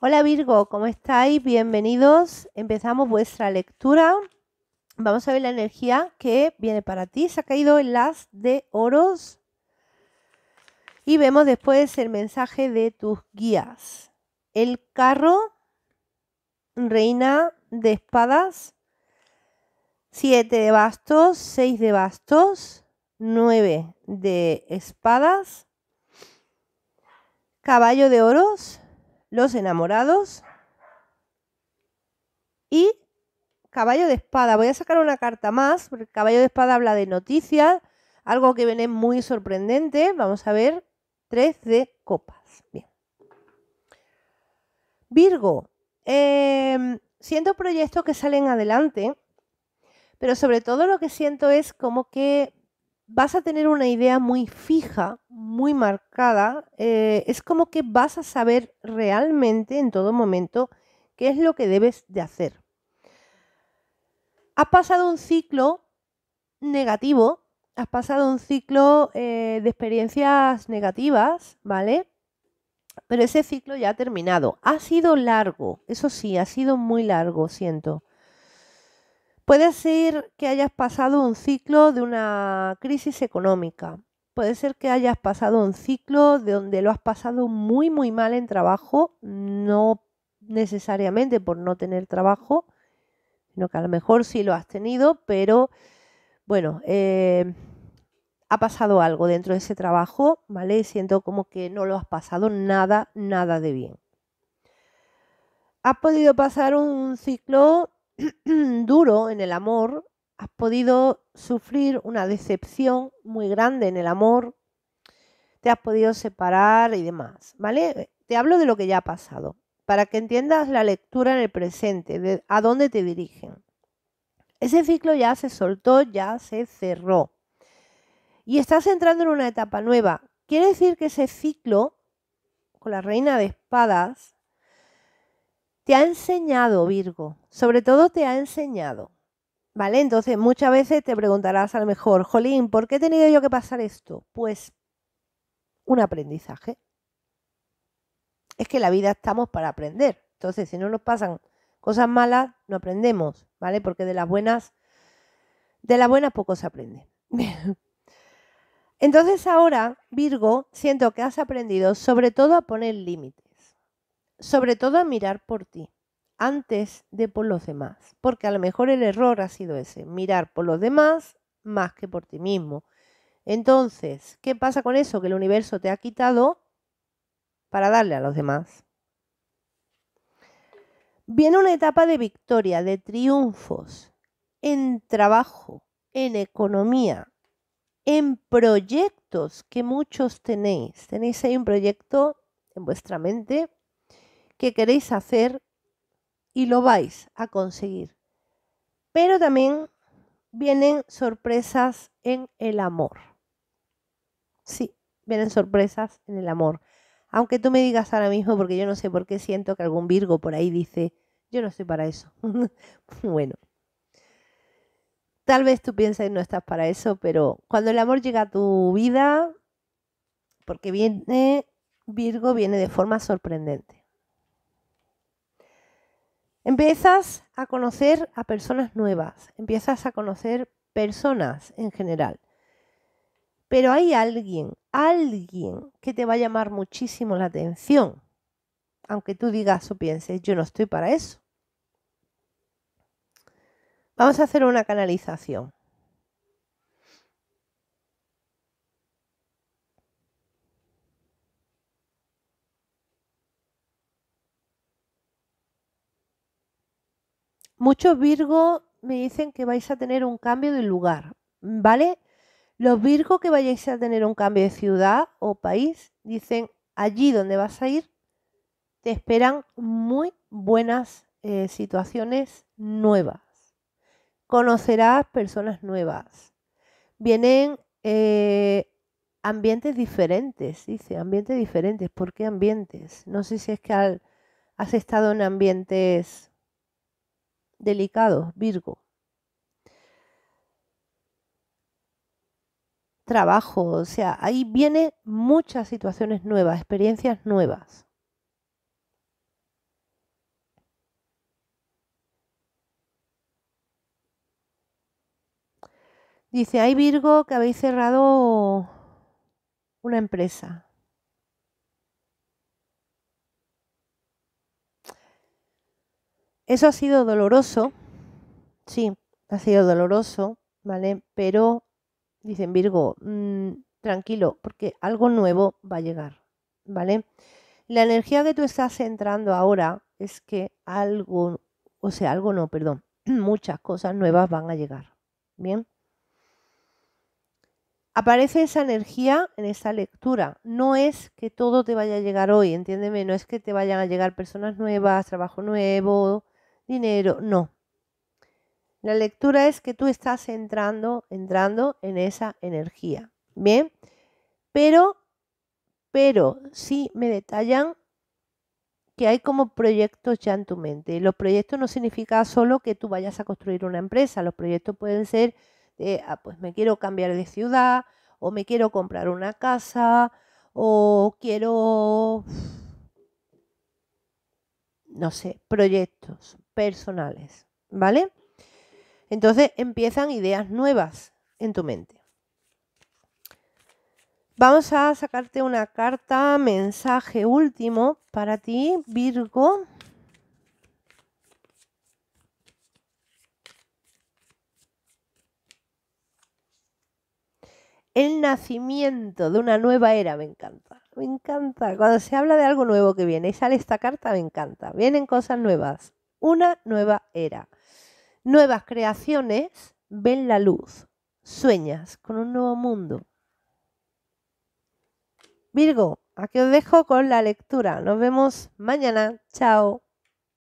Hola Virgo, ¿cómo estáis? Bienvenidos. Empezamos vuestra lectura. Vamos a ver la energía que viene para ti. Se ha caído el las de oros. Y vemos después el mensaje de tus guías. El carro, reina de espadas. Siete de bastos, seis de bastos, nueve de espadas. Caballo de oros los enamorados y caballo de espada. Voy a sacar una carta más, porque el caballo de espada habla de noticias, algo que viene muy sorprendente. Vamos a ver, tres de copas. Bien. Virgo, em, siento proyectos que salen adelante, pero sobre todo lo que siento es como que vas a tener una idea muy fija, muy marcada. Eh, es como que vas a saber realmente en todo momento qué es lo que debes de hacer. Has pasado un ciclo negativo, has pasado un ciclo eh, de experiencias negativas, ¿vale? Pero ese ciclo ya ha terminado. Ha sido largo, eso sí, ha sido muy largo, siento. Puede ser que hayas pasado un ciclo de una crisis económica. Puede ser que hayas pasado un ciclo de donde lo has pasado muy, muy mal en trabajo, no necesariamente por no tener trabajo, sino que a lo mejor sí lo has tenido, pero bueno, eh, ha pasado algo dentro de ese trabajo, ¿vale? siento como que no lo has pasado nada, nada de bien. Has podido pasar un ciclo duro en el amor, has podido sufrir una decepción muy grande en el amor, te has podido separar y demás, ¿vale? Te hablo de lo que ya ha pasado, para que entiendas la lectura en el presente, de a dónde te dirigen. Ese ciclo ya se soltó, ya se cerró. Y estás entrando en una etapa nueva. Quiere decir que ese ciclo, con la reina de espadas, te ha enseñado, Virgo. Sobre todo te ha enseñado. ¿Vale? Entonces, muchas veces te preguntarás a lo mejor, Jolín, ¿por qué he tenido yo que pasar esto? Pues un aprendizaje. Es que la vida estamos para aprender. Entonces, si no nos pasan cosas malas, no aprendemos, ¿vale? Porque de las buenas, de las buenas poco se aprende. Entonces ahora, Virgo, siento que has aprendido sobre todo a poner límites sobre todo a mirar por ti antes de por los demás, porque a lo mejor el error ha sido ese, mirar por los demás más que por ti mismo. Entonces, ¿qué pasa con eso? Que el universo te ha quitado para darle a los demás. Viene una etapa de victoria, de triunfos, en trabajo, en economía, en proyectos que muchos tenéis. Tenéis ahí un proyecto en vuestra mente que queréis hacer y lo vais a conseguir. Pero también vienen sorpresas en el amor. Sí, vienen sorpresas en el amor. Aunque tú me digas ahora mismo, porque yo no sé por qué siento que algún Virgo por ahí dice, yo no estoy para eso. bueno, tal vez tú pienses no estás para eso, pero cuando el amor llega a tu vida, porque viene, Virgo viene de forma sorprendente. Empiezas a conocer a personas nuevas, empiezas a conocer personas en general. Pero hay alguien, alguien que te va a llamar muchísimo la atención, aunque tú digas o pienses, yo no estoy para eso. Vamos a hacer una canalización. Muchos Virgo me dicen que vais a tener un cambio de lugar, ¿vale? Los virgos que vayáis a tener un cambio de ciudad o país, dicen allí donde vas a ir, te esperan muy buenas eh, situaciones nuevas. Conocerás personas nuevas. Vienen eh, ambientes diferentes, dice, ambientes diferentes. ¿Por qué ambientes? No sé si es que has estado en ambientes delicados, Virgo. Trabajo, o sea, ahí viene muchas situaciones nuevas, experiencias nuevas. Dice, hay Virgo que habéis cerrado una empresa. Eso ha sido doloroso, sí, ha sido doloroso, ¿vale? Pero, dicen Virgo, mm, tranquilo, porque algo nuevo va a llegar, ¿vale? La energía que tú estás entrando ahora es que algo, o sea, algo no, perdón, muchas cosas nuevas van a llegar, ¿bien? Aparece esa energía en esa lectura. No es que todo te vaya a llegar hoy, entiéndeme, no es que te vayan a llegar personas nuevas, trabajo nuevo, dinero, no. La lectura es que tú estás entrando, entrando en esa energía. Bien, pero, pero sí me detallan que hay como proyectos ya en tu mente. Los proyectos no significa solo que tú vayas a construir una empresa, los proyectos pueden ser, de, ah, pues me quiero cambiar de ciudad, o me quiero comprar una casa, o quiero, no sé, proyectos personales, ¿vale? Entonces empiezan ideas nuevas en tu mente. Vamos a sacarte una carta, mensaje último para ti, Virgo. El nacimiento de una nueva era, me encanta. Me encanta. Cuando se habla de algo nuevo que viene y sale esta carta, me encanta. Vienen cosas nuevas una nueva era. Nuevas creaciones ven la luz. Sueñas con un nuevo mundo. Virgo, aquí os dejo con la lectura. Nos vemos mañana. Chao.